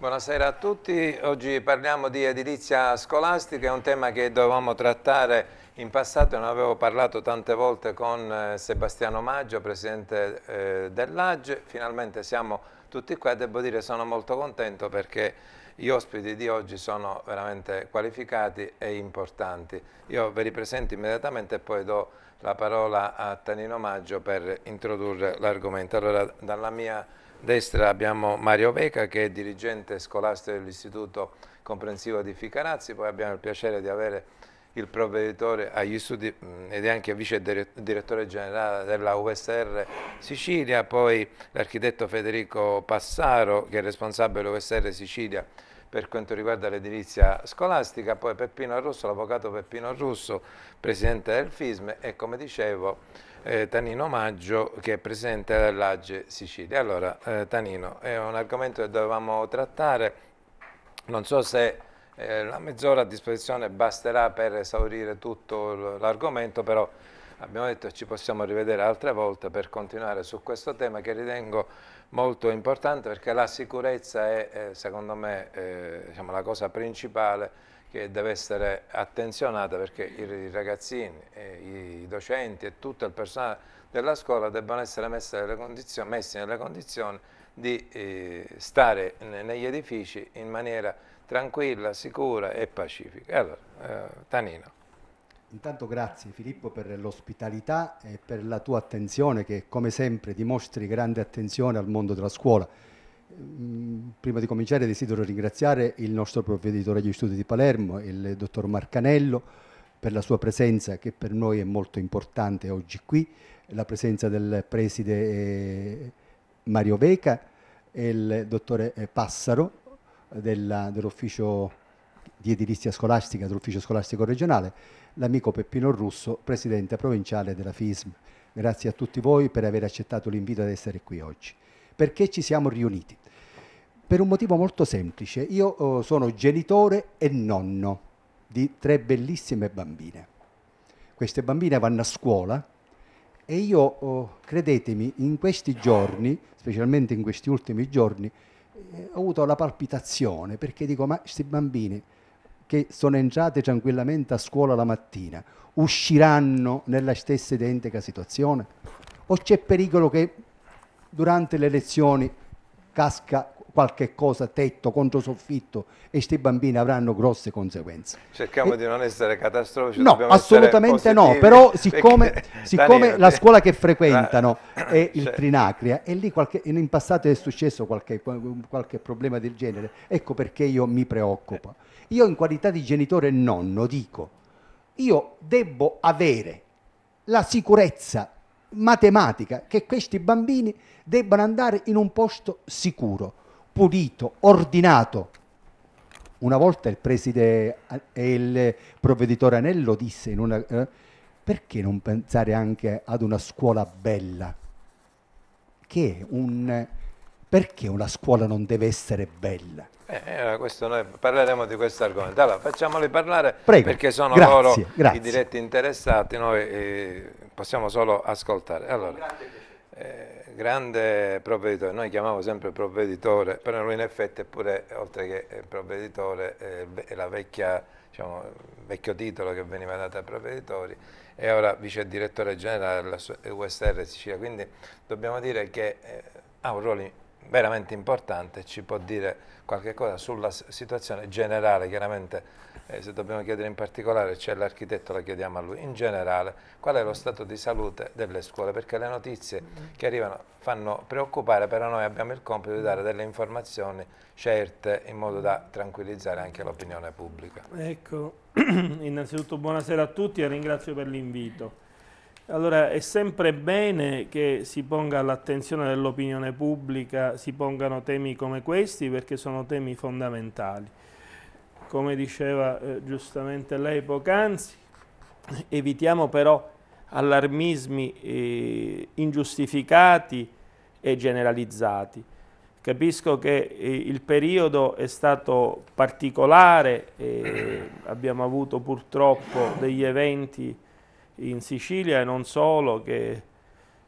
Buonasera a tutti, oggi parliamo di edilizia scolastica, è un tema che dovevamo trattare in passato, ne avevo parlato tante volte con eh, Sebastiano Maggio, presidente eh, dell'AGE, finalmente siamo tutti qua, devo dire sono molto contento perché gli ospiti di oggi sono veramente qualificati e importanti. Io ve li presento immediatamente e poi do la parola a Tanino Maggio per introdurre l'argomento. Allora, dalla mia destra abbiamo Mario Veca che è dirigente scolastico dell'Istituto Comprensivo di Ficarazzi, poi abbiamo il piacere di avere il provveditore agli studi mm, ed è anche vice direttore generale della USR Sicilia, poi l'architetto Federico Passaro che è responsabile dell'USR Sicilia per quanto riguarda l'edilizia scolastica, poi Peppino Russo, l'avvocato Peppino Russo, presidente del FISM e come dicevo eh, Tanino Maggio che è presidente dell'Age Sicilia. Allora eh, Tanino, è un argomento che dovevamo trattare, non so se eh, la mezz'ora a disposizione basterà per esaurire tutto l'argomento, però abbiamo detto che ci possiamo rivedere altre volte per continuare su questo tema che ritengo molto importante perché la sicurezza è eh, secondo me eh, diciamo, la cosa principale che deve essere attenzionata perché i ragazzini, i docenti e tutto il personale della scuola debbano essere messi nelle condizioni, messi nelle condizioni di eh, stare negli edifici in maniera tranquilla, sicura e pacifica. Allora, eh, Tanino. Intanto grazie Filippo per l'ospitalità e per la tua attenzione che come sempre dimostri grande attenzione al mondo della scuola. Mm, prima di cominciare desidero ringraziare il nostro provveditore agli studi di Palermo, il dottor Marcanello, per la sua presenza che per noi è molto importante oggi qui, la presenza del preside eh, Mario Veca e il dottore eh, Passaro dell'ufficio di edilizia scolastica dell'ufficio scolastico regionale l'amico Peppino Russo, presidente provinciale della FISM. Grazie a tutti voi per aver accettato l'invito ad essere qui oggi. Perché ci siamo riuniti? Per un motivo molto semplice, io eh, sono genitore e nonno di tre bellissime bambine. Queste bambine vanno a scuola e io, oh, credetemi, in questi giorni, specialmente in questi ultimi giorni, eh, ho avuto la palpitazione perché dico ma questi bambini che sono entrate tranquillamente a scuola la mattina usciranno nella stessa identica situazione? O c'è pericolo che durante le lezioni casca qualche cosa tetto, contro soffitto e questi bambini avranno grosse conseguenze. Cerchiamo e... di non essere catastrofici. No, assolutamente no, però siccome, perché... siccome la scuola che frequentano ah, è il cioè... Trinacria e lì qualche, in passato è successo qualche, qualche, problema del genere, ecco perché io mi preoccupo. Io in qualità di genitore e nonno dico, io devo avere la sicurezza matematica che questi bambini debbano andare in un posto sicuro pulito, ordinato. Una volta il preside e il provveditore Anello disse in una, eh, perché non pensare anche ad una scuola bella? Che Un, perché una scuola non deve essere bella? Eh, eh, questo noi parleremo di questo argomento. Allora, facciamoli parlare Prego. perché sono grazie, loro grazie. i diretti interessati, noi eh, possiamo solo ascoltare. Allora, eh, grande provveditore, noi chiamavo sempre provveditore, però lui in effetti è pure, oltre che eh, provveditore, è la vecchia, diciamo, vecchio titolo che veniva dato ai provveditori e ora vice direttore generale della USR eh, Sicilia, quindi dobbiamo dire che eh, ha un ruolo veramente importante, ci può dire qualche cosa sulla situazione generale chiaramente eh, se dobbiamo chiedere in particolare, c'è cioè l'architetto, la chiediamo a lui, in generale qual è lo stato di salute delle scuole, perché le notizie mm-hmm. che arrivano fanno preoccupare, però noi abbiamo il compito di dare delle informazioni certe in modo da tranquillizzare anche l'opinione pubblica. Ecco, innanzitutto buonasera a tutti e ringrazio per l'invito. Allora, è sempre bene che si ponga all'attenzione dell'opinione pubblica, si pongano temi come questi perché sono temi fondamentali come diceva eh, giustamente lei poc'anzi, evitiamo però allarmismi eh, ingiustificati e generalizzati. Capisco che eh, il periodo è stato particolare, eh, abbiamo avuto purtroppo degli eventi in Sicilia e non solo che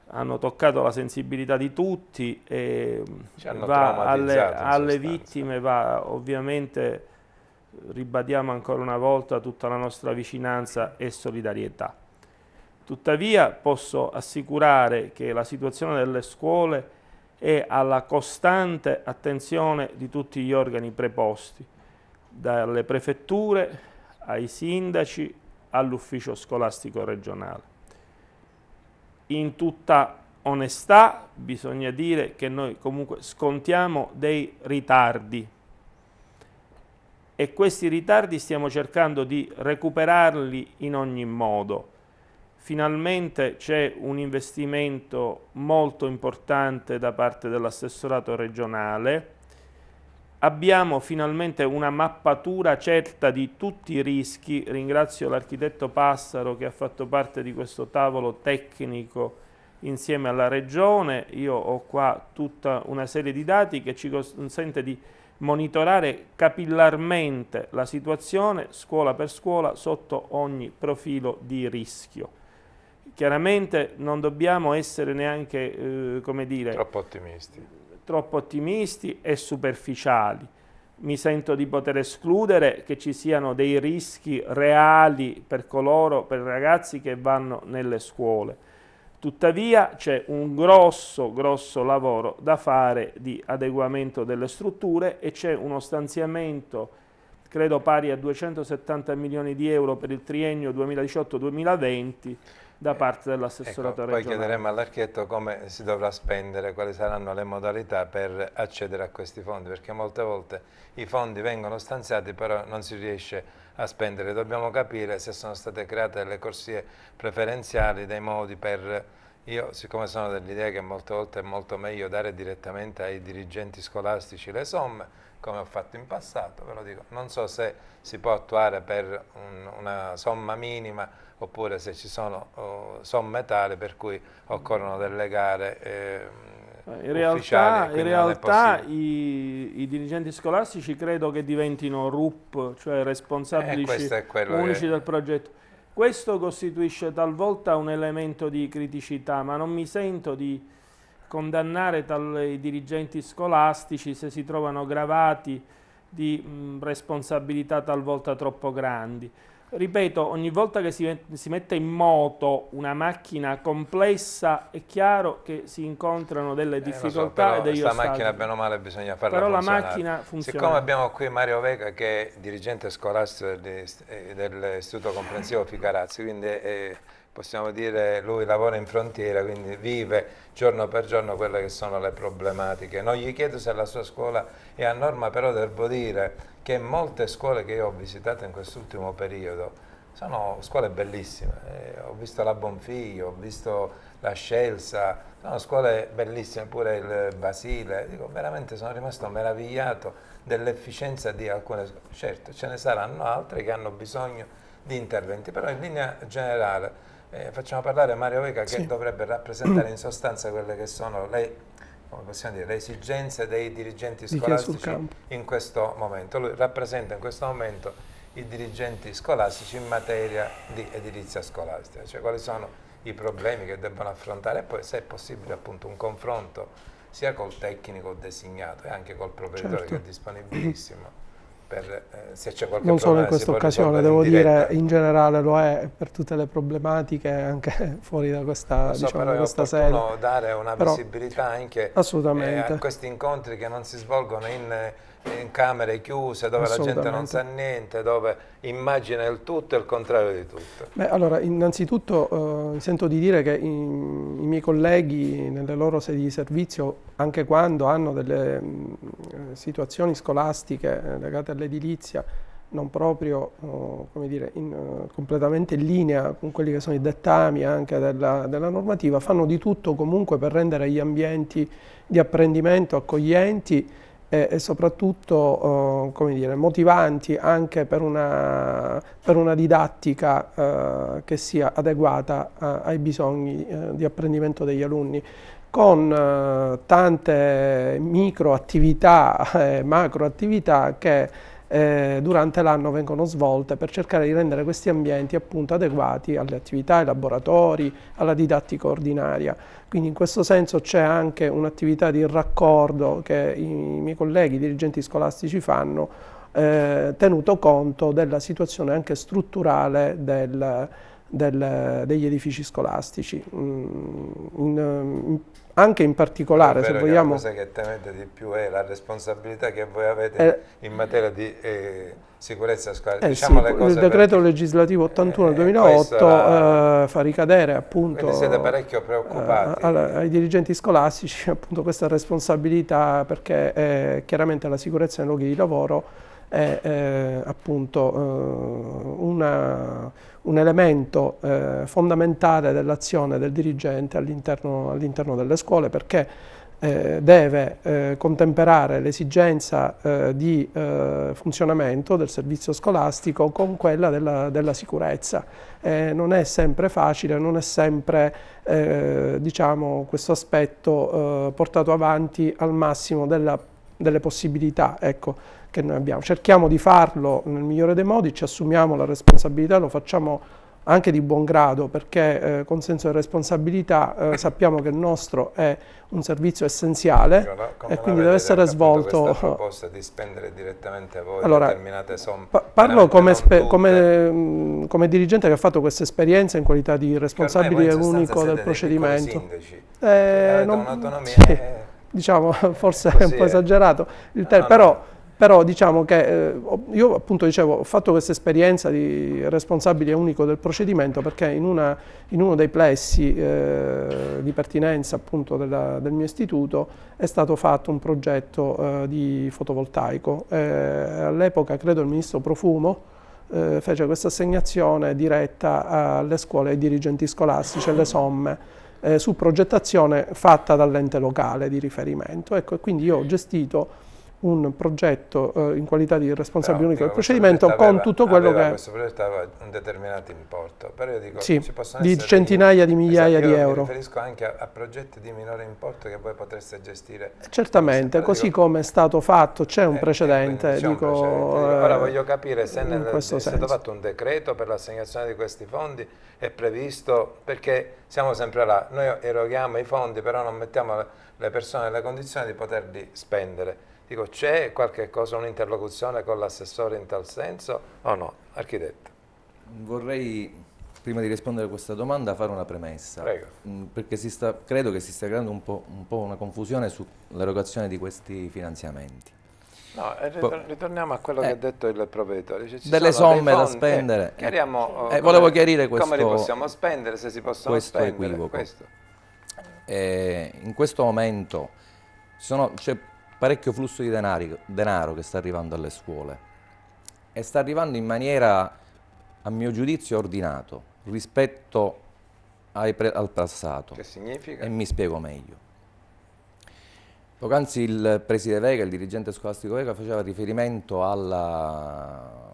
hanno toccato la sensibilità di tutti e alle, alle vittime va ovviamente ribadiamo ancora una volta tutta la nostra vicinanza e solidarietà. Tuttavia posso assicurare che la situazione delle scuole è alla costante attenzione di tutti gli organi preposti, dalle prefetture ai sindaci all'ufficio scolastico regionale. In tutta onestà bisogna dire che noi comunque scontiamo dei ritardi e questi ritardi stiamo cercando di recuperarli in ogni modo. Finalmente c'è un investimento molto importante da parte dell'assessorato regionale. Abbiamo finalmente una mappatura certa di tutti i rischi. Ringrazio l'architetto Passaro che ha fatto parte di questo tavolo tecnico insieme alla Regione. Io ho qua tutta una serie di dati che ci consente di monitorare capillarmente la situazione scuola per scuola sotto ogni profilo di rischio. Chiaramente non dobbiamo essere neanche, eh, come dire... Troppo ottimisti. Troppo ottimisti e superficiali. Mi sento di poter escludere che ci siano dei rischi reali per coloro, per ragazzi che vanno nelle scuole Tuttavia c'è un grosso, grosso lavoro da fare di adeguamento delle strutture e c'è uno stanziamento, credo pari a 270 milioni di euro per il triennio 2018-2020 da eh, parte dell'assessorato ecco, regionale. Poi chiederemo all'architetto come si dovrà spendere, quali saranno le modalità per accedere a questi fondi, perché molte volte i fondi vengono stanziati però non si riesce a a spendere. Dobbiamo capire se sono state create delle corsie preferenziali, dei modi per... Io, siccome sono dell'idea che molte volte è molto meglio dare direttamente ai dirigenti scolastici le somme, come ho fatto in passato, ve lo dico, non so se si può attuare per un, una somma minima oppure se ci sono oh, somme tali per cui occorrono delle gare. Eh, in realtà, in realtà i, i, dirigenti scolastici credo che diventino RUP, cioè responsabili eh, unici che... del progetto. Questo costituisce talvolta un elemento di criticità, ma non mi sento di condannare i dirigenti scolastici se si trovano gravati di mh, responsabilità talvolta troppo grandi ripeto, ogni volta che si, si, mette in moto una macchina complessa è chiaro che si incontrano delle eh, difficoltà so, e degli ostacoli. Questa macchina bene o male bisogna farla però funzionare. la macchina funziona. Siccome abbiamo qui Mario Vega che è dirigente scolastico dell'Istituto Comprensivo Ficarazzi, quindi... È, eh, possiamo dire lui lavora in frontiera, quindi vive giorno per giorno quelle che sono le problematiche. Non gli chiedo se la sua scuola è a norma, però devo dire che molte scuole che io ho visitato in quest'ultimo periodo sono scuole bellissime, eh, ho visto la Bonfiglio, ho visto la Scelsa, sono scuole bellissime, pure il Basile, Dico, veramente sono rimasto meravigliato dell'efficienza di alcune scuole, certo ce ne saranno altre che hanno bisogno di interventi, però in linea generale eh, facciamo parlare a Mario Vega che sì. dovrebbe rappresentare in sostanza quelle che sono le, dire, le esigenze dei dirigenti scolastici in questo momento. Lui rappresenta in questo momento i dirigenti scolastici in materia di edilizia scolastica, cioè quali sono i problemi che debbono affrontare e poi se è possibile appunto un confronto sia col tecnico designato e anche col proprietario certo. che è certo. disponibilissimo per, eh, se c'è qualche non solo in questa occasione, devo in dire in generale lo è per tutte le problematiche anche fuori da questa, lo so, diciamo, però questa sede. dare una però, visibilità anche eh, a questi incontri che non si svolgono in eh, in camere chiuse, dove la gente non sa niente, dove immagina il tutto e il contrario di tutto? Beh, allora, innanzitutto eh, sento di dire che in, i miei colleghi nelle loro sedi di servizio, anche quando hanno delle mh, mm, eh, situazioni scolastiche eh, legate all'edilizia, non proprio eh, come dire, in, completamente in linea con quelli che sono i dettami anche della, della, normativa, fanno di tutto comunque per rendere gli ambienti di apprendimento accoglienti e, e soprattutto eh, dire, motivanti anche per una, per una didattica eh, che sia adeguata a, ai bisogni eh, di apprendimento degli alunni con eh, tante micro attività e eh, macro attività che eh, durante l'anno vengono svolte per cercare di rendere questi ambienti appunto adeguati alle attività, ai laboratori, alla didattica ordinaria. Quindi in questo senso c'è anche un'attività di raccordo che i miei colleghi i dirigenti scolastici fanno eh, tenuto conto della situazione anche strutturale del, del, degli edifici scolastici, mm, in, in, mm, anche in particolare se vogliamo... la cosa che temete di più è la responsabilità che voi avete eh, in materia di eh, sicurezza scolastica. Eh, diciamo sì, il decreto per... legislativo 81-2008 eh, eh, del la... Eh, fa ricadere appunto... Quindi siete parecchio preoccupati. Alla, ai dirigenti scolastici appunto questa responsabilità perché chiaramente la sicurezza nei luoghi di lavoro è eh, appunto eh, una, un elemento eh, fondamentale dell'azione del dirigente all'interno all delle scuole perché eh, deve eh, contemperare l'esigenza eh, di eh, funzionamento del servizio scolastico con quella della, della sicurezza. non è sempre facile, non è sempre diciamo, questo aspetto portato avanti al massimo della, delle possibilità. Ecco che noi abbiamo. Cerchiamo di farlo nel migliore dei modi, ci assumiamo la responsabilità, lo facciamo anche di buon grado perché eh, con senso di responsabilità eh, sappiamo che il nostro è un servizio essenziale come, e quindi deve essere svolto. Questa proposta di spendere direttamente a voi allora, determinate somme. Pa parlo come, come, mm, come, dirigente che ha fatto questa esperienza in qualità di responsabile unico del procedimento. Eh, non, sì, diciamo, forse è un po' eh. esagerato, il no, però... No però diciamo che eh, io appunto dicevo ho fatto questa esperienza di responsabile unico del procedimento perché in, una, in uno dei plessi eh, di pertinenza appunto della, del mio istituto è stato fatto un progetto eh, di fotovoltaico, eh, all'epoca credo il ministro Profumo eh, fece questa assegnazione diretta alle scuole e ai dirigenti scolastici alle le somme eh, su progettazione fatta dall'ente locale di riferimento. Ecco, e quindi io ho gestito un progetto eh, in qualità di responsabile unico del procedimento con aveva, tutto quello aveva, che... Questo progetto aveva un determinato importo, però io dico sì, di centinaia di esatto, migliaia esatto, di euro. Mi riferisco anche a, a, progetti di minore importo che voi potreste gestire. Certamente, se, così dico, come è stato fatto, c'è un, eh, precedente, eh, dico, un precedente. Eh, Ora voglio capire se nel, è stato fatto un decreto per l'assegnazione di questi fondi, è previsto, perché siamo sempre là, noi eroghiamo i fondi però non mettiamo le persone nelle condizioni di poterli spendere Dico, c'è qualche cosa, un'interlocuzione con l'assessore in tal senso o no? Architetto. Vorrei, prima di rispondere a questa domanda, fare una premessa. Prego. Mm, perché sta, credo che si stia creando un po', un po una confusione sull'erogazione di questi finanziamenti. No, eh, ritorniamo a quello eh, che ha detto il proprietario. Cioè, delle somme da eh, spendere. Eh, chiariamo, eh, eh, volevo chiarire questo. Come li possiamo spendere, se si possono questo spendere. Equivoco. Questo equivoco. in questo momento c'è parecchio flusso di denari, denaro che sta arrivando alle scuole e sta arrivando in maniera, a mio giudizio, ordinato rispetto al passato. Che significa? E mi spiego meglio. Poc'anzi il preside Vega, il dirigente scolastico Vega, faceva riferimento alla,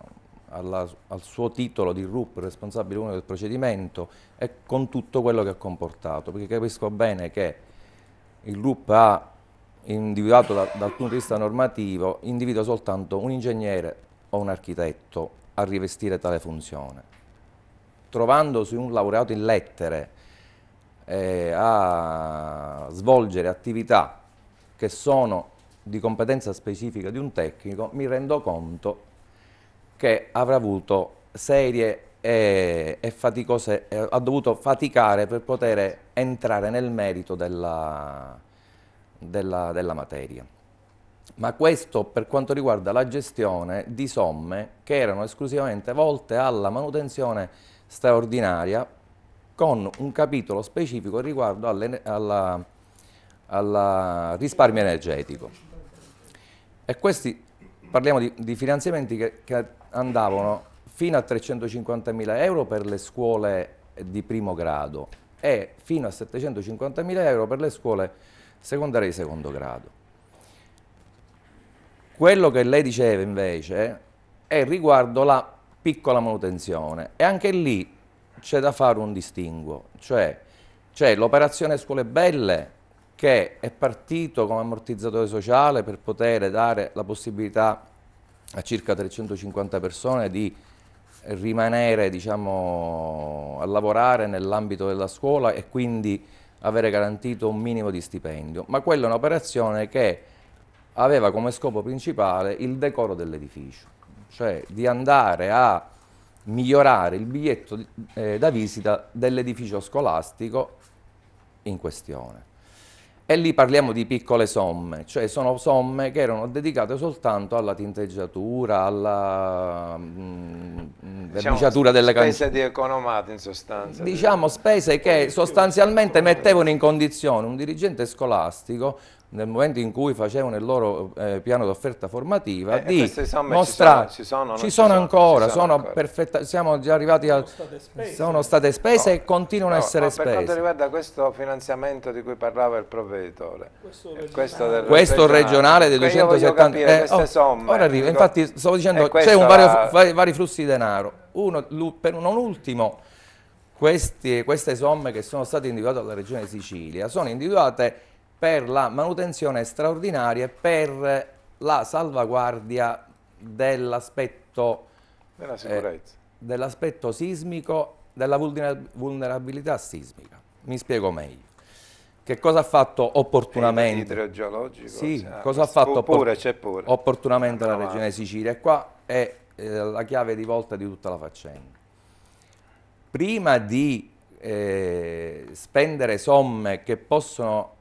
alla, al suo titolo di RUP, responsabile unico del procedimento, e con tutto quello che ha comportato, perché capisco bene che il RUP ha individuato da, dal punto di vista normativo individua soltanto un ingegnere o un architetto a rivestire tale funzione. Trovandosi un laureato in lettere eh, a svolgere attività che sono di competenza specifica di un tecnico, mi rendo conto che avrà avuto serie e, e faticose, eh, ha dovuto faticare per poter entrare nel merito della, della, della materia. Ma questo per quanto riguarda la gestione di somme che erano esclusivamente volte alla manutenzione straordinaria con un capitolo specifico riguardo al risparmio energetico. E questi, parliamo di, di finanziamenti che, che, andavano fino a 350.000 euro per le scuole di primo grado e fino a 750.000 euro per le scuole di secondaria di secondo grado. Quello che lei diceva invece è riguardo la piccola manutenzione e anche lì c'è da fare un distinguo, cioè c'è l'operazione scuole belle che è partito come ammortizzatore sociale per poter dare la possibilità a circa 350 persone di rimanere diciamo, a lavorare nell'ambito della scuola e quindi avere garantito un minimo di stipendio, ma quella è un'operazione che aveva come scopo principale il decoro dell'edificio, cioè di andare a migliorare il biglietto eh, da visita dell'edificio scolastico in questione e lì parliamo di piccole somme, cioè sono somme che erano dedicate soltanto alla tinteggiatura, alla mm, mm, diciamo verniciatura delle canzoni. Spese di economato in sostanza. Diciamo spese che sostanzialmente mettevano in condizione un dirigente scolastico nel momento in cui facevano il loro eh, piano d'offerta formativa, eh, di mostrare, ci sono, ci sono, ancora, siamo già arrivati a, sono state spese, no, e continuano no, a essere spese. Per quanto riguarda questo finanziamento di cui parlava il provveditore, questo regionale, questo del, questo regionale, dei 270, eh, oh, somme, ora arriva, dico, infatti stavo dicendo, c'è un la... vario, vari flussi di denaro, uno, per non ultimo, questi, queste somme che sono state individuate dalla Regione Sicilia sono individuate per la manutenzione straordinaria e per la salvaguardia dell'aspetto della eh, sicurezza. Eh, dell'aspetto sismico, della vulnerabilità sismica. Mi spiego meglio. Che cosa ha fatto eh, opportunamente? L'idrogeologico? Sì, cioè, cosa ha fatto pure, oppor opportunamente la Regione Sicilia? E qua è eh, la chiave di volta di tutta la faccenda. Prima di eh, spendere somme che possono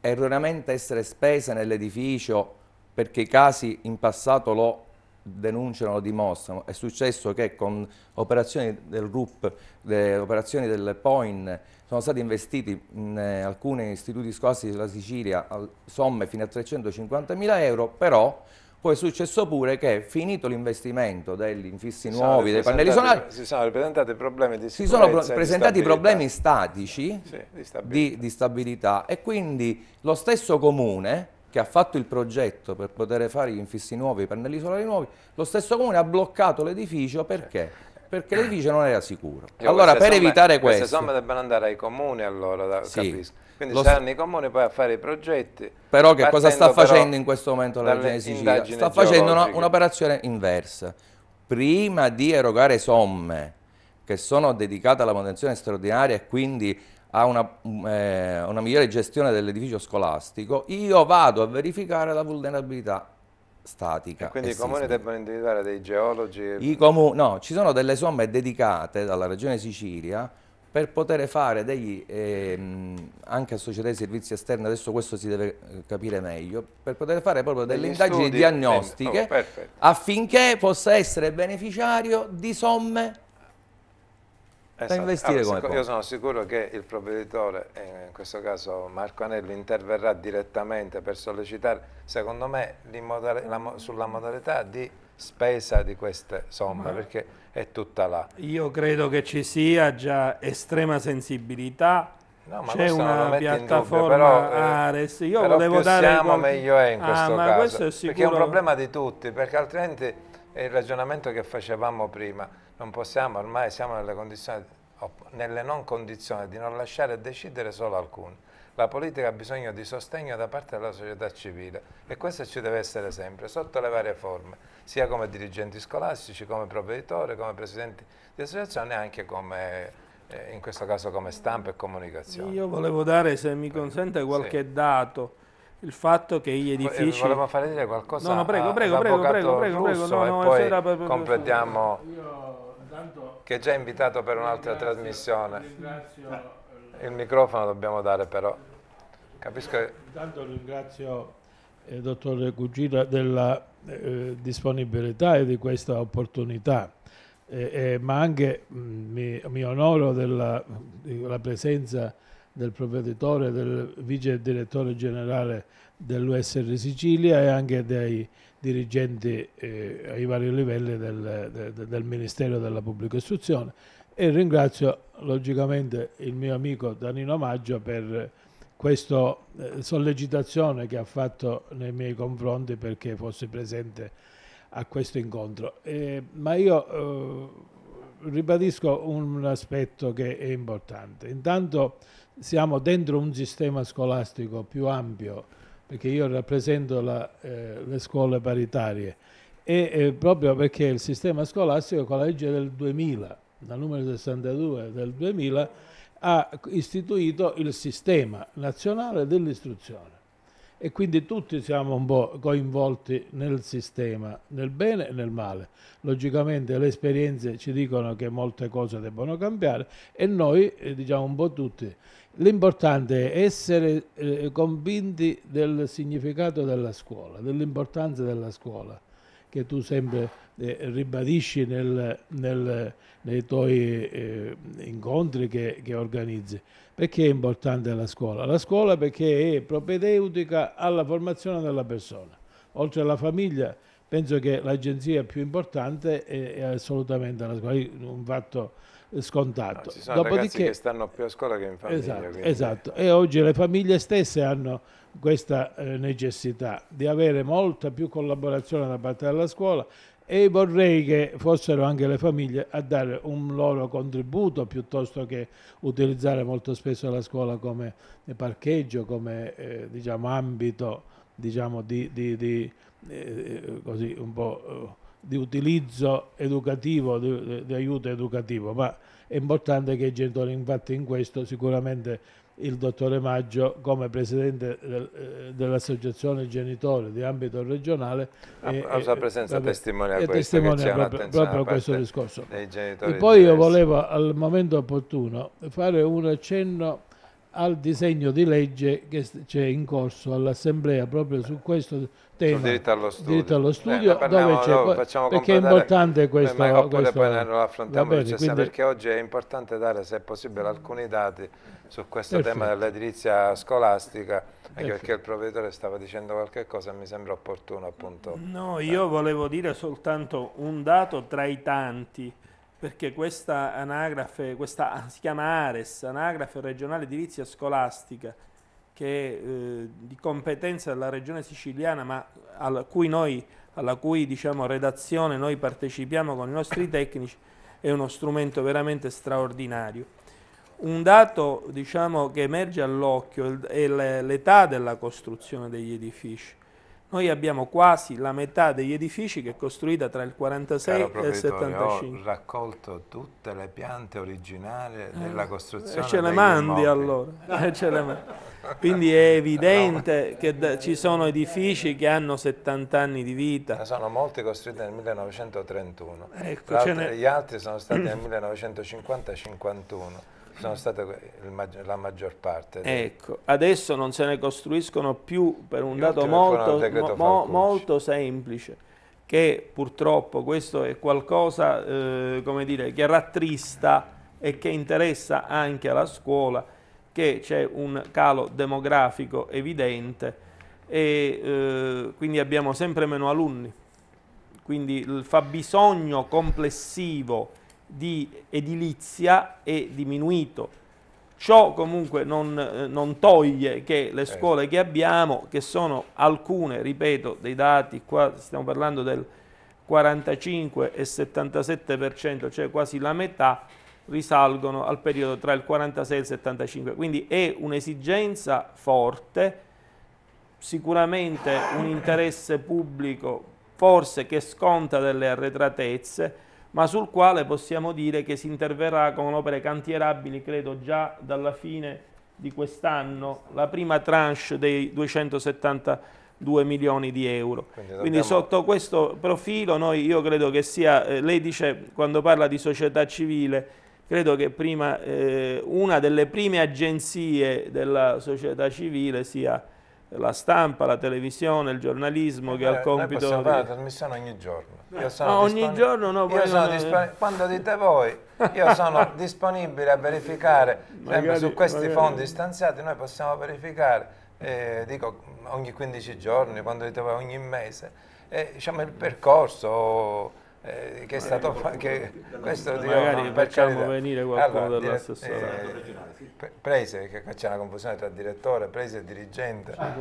erroneamente essere spese nell'edificio perché i casi in passato lo denunciano, lo dimostrano. È successo che con operazioni del RUP, de, operazioni del POIN, sono stati investiti in eh, alcuni istituti scolastici della Sicilia somme fino a 350.000 euro, però poi è successo pure che, finito l'investimento degli infissi nuovi, dei pannelli solari, si sono presentati problemi di Si sono pro presentati problemi statici sì, di, stabilità. Di, di stabilità e quindi lo stesso comune che ha fatto il progetto per poter fare gli infissi nuovi, i pannelli solari nuovi, lo stesso comune ha bloccato l'edificio perché? perché l'edificio non era sicuro. Io allora per somme, evitare questo... Queste somme devono andare ai comuni allora, da, sì, capisco. Quindi saranno i comuni poi a fare i progetti. Però che cosa sta facendo in questo momento la Regione Sicilia? Sta facendo un'operazione inversa. Prima di erogare somme che sono dedicate alla manutenzione straordinaria e quindi a una, mm, eh, una migliore gestione dell'edificio scolastico, io vado a verificare la vulnerabilità statica. E quindi i comuni debbono individuare dei geologi? I Comuni, no, ci sono delle somme dedicate dalla Regione Sicilia per poter fare degli, ehm, anche a società di servizi esterni, adesso questo si deve eh, capire meglio, per poter fare proprio delle Degli indagini studi, diagnostiche oh, affinché possa essere beneficiario di somme esatto. da investire allora, come Io sono sicuro che il provveditore, in questo caso Marco Anello, interverrà direttamente per sollecitare, secondo me, la, sulla modalità di spesa di queste somme, Ma perché è tutta là. Io credo che ci sia già estrema sensibilità No, c'è una piattaforma dubbio, però, eh, Ares. Io però volevo più dare siamo qualche... meglio è in ah, questo ah, caso. Questo è sicuro... Perché è un problema di tutti, perché altrimenti è il ragionamento che facevamo prima non possiamo, ormai siamo nelle, condizioni, nelle non condizioni di non lasciare decidere solo alcuni. La politica ha bisogno di sostegno da parte della società civile e questo ci deve essere sempre, sotto le varie forme, sia come dirigenti scolastici, come provveditori, come presidenti di associazione e anche come eh, in questo caso come stampa e comunicazione. Io volevo dare, se mi consente, qualche sì. dato. Il fatto che gli eh, edifici... Volevo fare dire qualcosa no, no, prego, prego, prego, prego, prego, prego, no, no, poi per, per, per, completiamo... Io... Intanto, che è già invitato per un'altra trasmissione. Ringrazio, Il microfono dobbiamo dare però. Capisco che... Intanto ringrazio il eh, dottore Cugina della eh, disponibilità e di questa opportunità, eh, eh ma anche mh, mm, mi, mi, onoro della, della presenza del provveditore, del vice direttore generale dell'USR Sicilia e anche dei dirigenti eh, ai vari livelli del, de, del, Ministero della Pubblica Istruzione e ringrazio logicamente il mio amico Danino Maggio per questa eh, sollecitazione che ha fatto nei miei confronti perché fossi presente a questo incontro. Eh, ma io eh, ribadisco un aspetto che è importante. Intanto siamo dentro un sistema scolastico più ampio perché io rappresento la, eh, le scuole paritarie, e eh, proprio perché il sistema scolastico con la legge del 2000, la numero 62 del 2000, ha istituito il sistema nazionale dell'istruzione e quindi tutti siamo un po' coinvolti nel sistema, nel bene e nel male. Logicamente le esperienze ci dicono che molte cose debbono cambiare e noi eh, diciamo un po' tutti. L'importante è essere eh, convinti del significato della scuola, dell'importanza della scuola che tu sempre eh, ribadisci nel, nel, nei tuoi eh, incontri che, che, organizzi. Perché è importante la scuola? La scuola perché è propedeutica alla formazione della persona. Oltre alla famiglia, penso che l'agenzia più importante è, è assolutamente la scuola. Un fatto scontato. No, ci sono Dopodiché, che stanno più a scuola che in famiglia. Esatto, esatto, e oggi le famiglie stesse hanno questa eh, necessità di avere molta più collaborazione da parte della scuola e vorrei che fossero anche le famiglie a dare un loro contributo piuttosto che utilizzare molto spesso la scuola come parcheggio, come eh, diciamo, ambito diciamo, di, di, di, eh, eh di, utilizzo educativo, di aiuto educativo, ma è importante che i genitori infatti in questo sicuramente il dottore Maggio come presidente del, eh, dell'associazione genitori di ambito regionale la sua presenza e, testimonia, e questo, testimonia proprio, proprio questo discorso dei e poi io volevo al momento opportuno fare un accenno al disegno di legge che c'è in corso all'Assemblea proprio su questo tema sul diritto allo studio, diritto allo eh, studio eh, dove dopo, perché è importante questo, beh, ma questo poi lo affrontiamo bene, quindi, perché oggi è importante dare se è possibile mm. alcuni dati su questo perfetto. tema dell'edilizia scolastica anche perché il provveditore stava dicendo qualche cosa e mi sembra opportuno appunto no io volevo dire soltanto un dato tra i tanti perché questa anagrafe, questa, si chiama Ares, anagrafe regionale edilizia scolastica, che è eh, di competenza della regione siciliana, ma alla cui, noi, alla cui diciamo, redazione noi partecipiamo con i nostri tecnici, è uno strumento veramente straordinario. Un dato diciamo, che emerge all'occhio è l'età della costruzione degli edifici. Noi abbiamo quasi la metà degli edifici che è costruita tra il 46 e il 75. Ho raccolto tutte le piante originali della eh, costruzione. E ce le mandi immobili. allora. le eh, Quindi è evidente no. che ci sono edifici che hanno 70 anni di vita. Ne sono molti costruiti nel 1931. Ecco, ne... Gli altri sono stati nel 1950-51 sono state la maggior parte. Ecco, adesso non se ne costruiscono più per un dato molto, mo, molto, semplice, che purtroppo questo è qualcosa eh, come dire, che rattrista e che interessa anche alla scuola, che c'è un calo demografico evidente e eh, quindi abbiamo sempre meno alunni. Quindi il fabbisogno complessivo di edilizia è diminuito. Ciò comunque non, eh, non, toglie che le certo. scuole che abbiamo, che sono alcune, ripeto, dei dati, qua stiamo parlando del 45 e 77%, cioè quasi la metà, risalgono al periodo tra il 46 e il 75. Quindi è un'esigenza forte, sicuramente un interesse pubblico forse che sconta delle arretratezze, ma sul quale possiamo dire che si interverrà con opere cantierabili, credo già dalla fine di quest'anno, la prima tranche dei 272 milioni di euro. Quindi, dobbiamo... sotto questo profilo noi, io credo che sia, eh, lei dice quando parla di società civile, credo che prima, eh, una delle prime agenzie della società civile sia la stampa, la televisione, il giornalismo eh, che ha il eh, compito... Noi di... fare la trasmissione ogni giorno. Io eh, sono no, ogni giorno no. Io sono non... Quando dite voi, io sono disponibile a verificare, magari, su questi magari... fondi stanziati noi possiamo verificare, eh, dico ogni 15 giorni, quando dite voi ogni mese, eh, diciamo il percorso eh, che è stato eh, fatto. Questo dico, magari no, facciamo carità. venire qualcuno allora, dell'assessore. Eh, prese, che c'è una confusione tra direttore, prese e dirigente. Ah,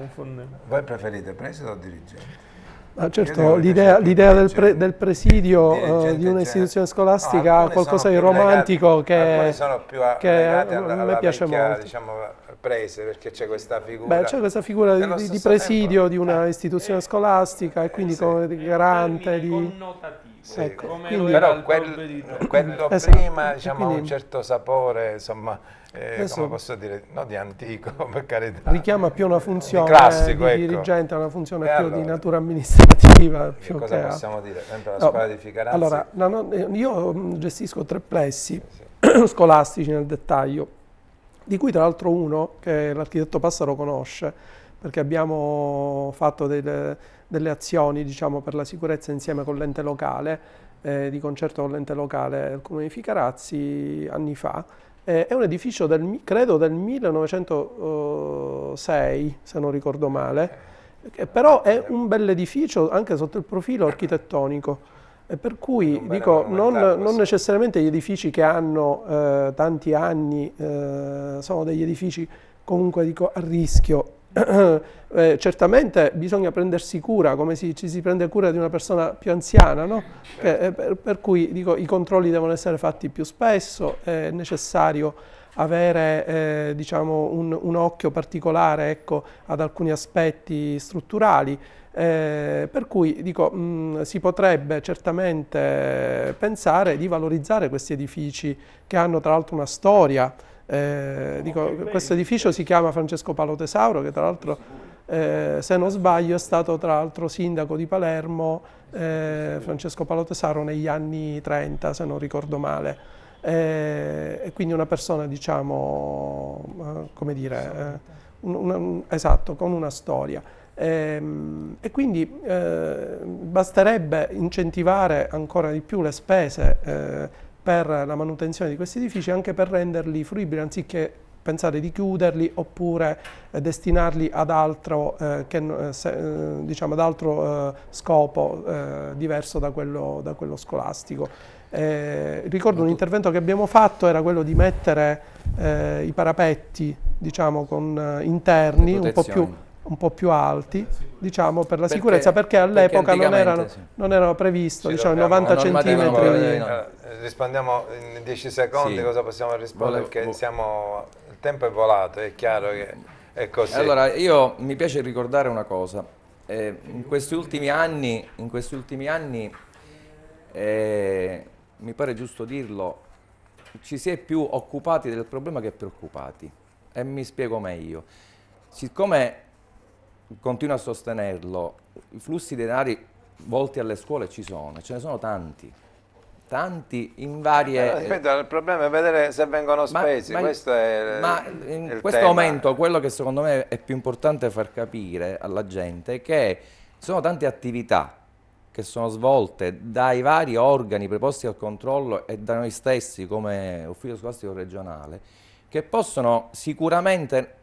Voi preferite prese o dirigente? Ah, certo, l'idea, del, pre, del, presidio uh, di un'istituzione cioè, scolastica ha no, qualcosa di romantico legate, che, sono più a, che alla, alla me piace vecchia, molto. Diciamo, prese perché c'è questa figura. Beh, c'è questa figura di, di, presidio tempo, di un'istituzione eh, istituzione eh, scolastica e quindi eh, come garante di... Connotativo Ecco, come quindi, però quel, quello esatto, prima diciamo, quindi, un certo sapore, insomma, eh, come posso dire, no di antico per carità. Richiama più una funzione di, classico, di ecco. dirigente, una funzione e più allora, di natura amministrativa. Più cosa che possiamo altro. dire? Sempre la no, scuola di Figarazzi. Allora, no, eh, io mm, gestisco tre plessi sì. scolastici nel dettaglio, di cui tra l'altro uno che l'architetto Passaro conosce, perché abbiamo fatto delle delle azioni diciamo, per la sicurezza insieme con l'ente locale, eh, di concerto con l'ente locale del Comune di Ficarazzi anni fa. Eh, è un edificio del, credo del 1906, se non ricordo male, però è un bell'edificio anche sotto il profilo architettonico. E per cui dico, non, non, necessariamente gli edifici che hanno eh, tanti anni eh, sono degli edifici comunque dico, a rischio, eh, eh, certamente bisogna prendersi cura, come si, ci si prende cura di una persona più anziana, no? Certo. eh, per, per, cui dico, i controlli devono essere fatti più spesso, è necessario avere eh, diciamo un, un, occhio particolare ecco, ad alcuni aspetti strutturali, eh, per cui dico, mh, mm, si potrebbe certamente pensare di valorizzare questi edifici che hanno tra l'altro una storia, eh, dico, questo edificio si chiama Francesco Palo Tesauro, che tra l'altro, eh, se non sbaglio, è stato tra l'altro sindaco di Palermo, eh, Francesco Palo Tesauro, negli anni 30, se non ricordo male. Eh, e quindi una persona, diciamo, eh, come dire, eh, un, un, esatto, con una storia. Ehm, e, quindi basterebbe incentivare ancora di più le spese per la manutenzione di questi edifici anche per renderli fruibili anziché pensare di chiuderli oppure eh, destinarli ad altro, eh, che, eh, se, eh, diciamo, ad altro eh, scopo diverso da quello, da quello scolastico. ricordo un intervento che abbiamo fatto era quello di mettere i parapetti diciamo, con, interni un po' più un po' più alti, diciamo, per la perché, sicurezza, perché all'epoca non, erano, sì. non erano previsto, sì, diciamo, 90 centimetri. Eh, rispondiamo in 10 secondi sì. cosa possiamo rispondere, Volevo, perché siamo, il tempo è volato, è chiaro che è così. Allora, io mi piace ricordare una cosa, eh, in questi ultimi anni, questi ultimi anni eh, mi pare giusto dirlo, ci si è più occupati del problema che preoccupati, e mi spiego meglio. Siccome continuo a sostenerlo, i flussi denari volti alle scuole ci sono, ce ne sono tanti tanti in varie... Ripeto, eh, il problema è vedere se vengono spesi, ma, ma, questo è Ma in questo tema. momento quello che secondo me è più importante far capire alla gente è che ci sono tante attività che sono svolte dai vari organi preposti al controllo e da noi stessi come Ufficio Scolastico Regionale che possono sicuramente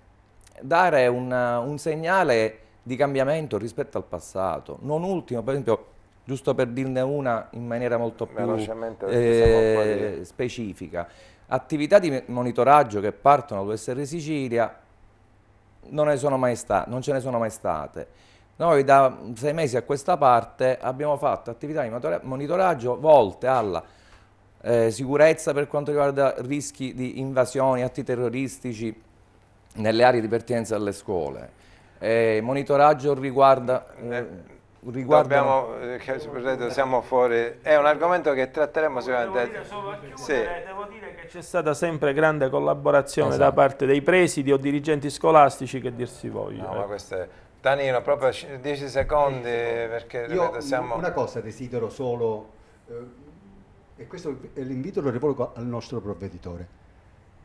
dare un, un segnale di cambiamento rispetto al passato. Non ultimo, per esempio, giusto per dirne una in maniera molto più eh, specifica, attività di monitoraggio che partono dall'USR Sicilia non, non ce ne sono mai state. Noi da sei mesi a questa parte abbiamo fatto attività di monitoraggio volte alla eh, sicurezza per quanto riguarda rischi di invasioni, atti terroristici, nelle aree di pertinenza delle scuole. Eh, il monitoraggio riguarda... Eh, eh Riguardano... Dobbiamo, eh, siamo fuori, è un argomento che tratteremo sicuramente. Devo dire, solo sì. devo dire che c'è stata sempre grande collaborazione esatto. da parte dei presidi o dirigenti scolastici che dir si voglia. No, eh. ma è... Danilo, proprio 10 secondi, perché Io, ripeto, siamo... Una cosa desidero solo, eh, e questo è l'invito lo rivolgo al nostro provveditore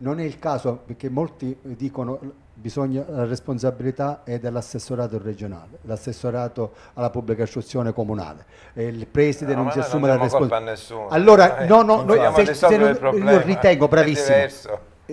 non è il caso perché molti dicono bisogna, la responsabilità è dell'assessorato regionale, l'assessorato alla pubblica istruzione comunale, il preside no, eh, non si assume non la responsabilità. Allora, eh, no, no, noi, se, se non, problema, io ritengo, bravissimo.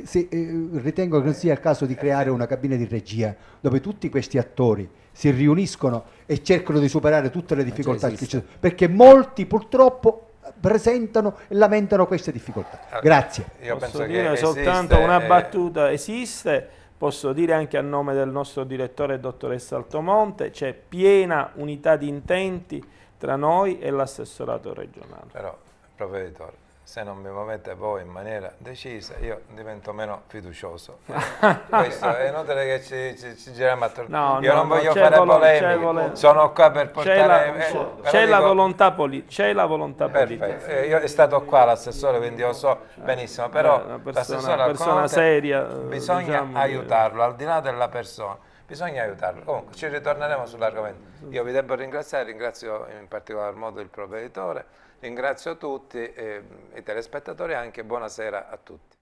Se, eh, eh, ritengo che non sia il caso di creare una cabina di regia dove tutti questi attori si riuniscono e cercano di superare tutte le difficoltà che ci sono, perché molti purtroppo presentano e lamentano queste difficoltà. Eh, Grazie. Io posso dire soltanto esiste, una eh, battuta, esiste, posso dire anche a nome del nostro direttore dottoressa Altomonte, c'è piena unità di intenti tra noi e l'assessorato regionale. Però, provveditore, se non mi muovete voi in maniera decisa, io divento meno fiducioso. Questo è inutile che ci, ci, ci giriamo attorno. No, io no, non voglio fare volo, polemiche, sono qua per portare... Eh, c'è la, c'è, eh, la, volontà c'è la volontà politica. Eh, io è stato qua l'assessore, quindi io so eh, benissimo, però Beh, persona, l'assessore persona seria, eh, bisogna diciamo, aiutarlo, al di là della persona bisogna aiutarlo. Comunque ci ritorneremo sull'argomento. Io vi devo ringraziare, ringrazio in particolar modo il provveditore Ringrazio tutti eh, i telespettatori e anche buonasera a tutti.